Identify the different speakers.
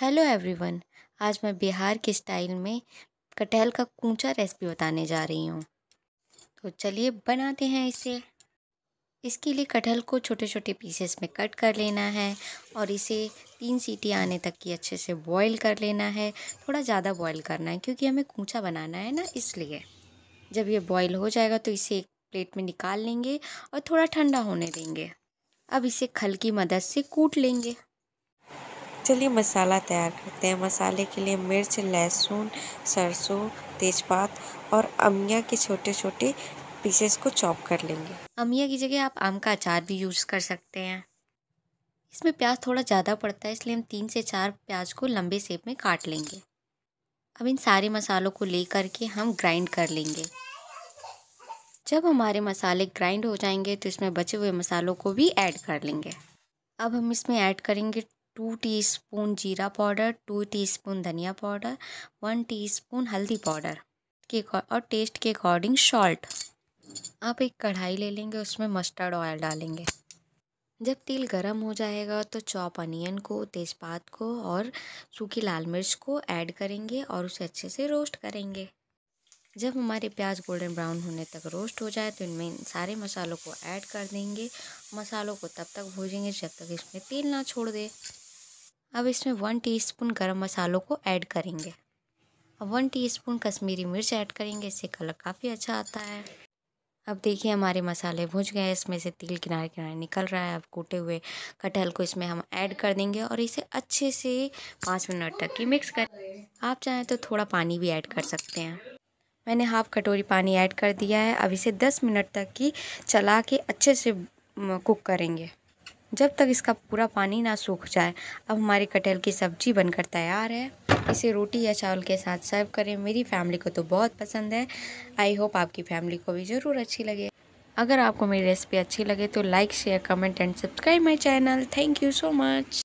Speaker 1: hello everyone आज मैं बिहार के स्टाइल में कटहल का कूचा रेसिपी बताने जा रही हूँ तो चलिए बनाते हैं इसे इसके लिए कटहल को छोटे छोटे पीसेस में कट कर लेना है और इसे तीन सीटी आने तक की अच्छे से बॉईल कर लेना है थोड़ा ज़्यादा बॉईल करना है क्योंकि हमें कूचा बनाना है ना इसलिए जब ये बॉयल हो जाएगा तो इसे एक प्लेट में निकाल लेंगे और थोड़ा ठंडा होने देंगे अब इसे खल की मदद से कूट लेंगे चलिए मसाला तैयार करते हैं मसाले के लिए मिर्च लहसुन सरसों तेज़पात और अमिया के छोटे छोटे पीसेस को चॉप कर लेंगे अमिया की जगह आप आम का अचार भी यूज़ कर सकते हैं इसमें प्याज थोड़ा ज़्यादा पड़ता है इसलिए हम तीन से चार प्याज को लंबे सेप में काट लेंगे अब इन सारे मसालों को ले करके हम ग्राइंड कर लेंगे जब हमारे मसाले ग्राइंड हो जाएंगे तो इसमें बचे हुए मसालों को भी ऐड कर लेंगे अब हम इसमें ऐड करेंगे टू टीस्पून जीरा पाउडर टू टीस्पून धनिया पाउडर वन टीस्पून हल्दी पाउडर के और टेस्ट के अकॉर्डिंग सॉल्ट आप एक कढ़ाई ले लेंगे उसमें मस्टर्ड ऑयल डालेंगे जब तेल गरम हो जाएगा तो चॉप अनियन को तेज़पात को और सूखी लाल मिर्च को ऐड करेंगे और उसे अच्छे से रोस्ट करेंगे जब हमारे प्याज गोल्डन ब्राउन होने तक रोस्ट हो जाए तो इनमें सारे मसालों को ऐड कर देंगे मसालों को तब तक भूजेंगे जब तक इसमें तेल ना छोड़ दे अब इसमें वन टीस्पून गरम मसालों को ऐड करेंगे अब वन टीस्पून कश्मीरी मिर्च ऐड करेंगे इससे कलर काफ़ी अच्छा आता है अब देखिए हमारे मसाले भुज गए इसमें से तिल किनारे किनारे निकल रहा है अब कूटे हुए कटहल को इसमें हम ऐड कर देंगे और इसे अच्छे से पाँच मिनट तक ही मिक्स कर आप चाहें तो थोड़ा पानी भी ऐड कर सकते हैं मैंने हाफ़ कटोरी पानी ऐड कर दिया है अब इसे दस मिनट तक ही चला के अच्छे से कुक करेंगे जब तक इसका पूरा पानी ना सूख जाए अब हमारी कटहल की सब्जी बनकर तैयार है इसे रोटी या चावल के साथ सर्व करें मेरी फैमिली को तो बहुत पसंद है आई होप आपकी फैमिली को भी ज़रूर अच्छी लगे अगर आपको मेरी रेसिपी अच्छी लगे तो like share comment and subscribe my channel thank you so much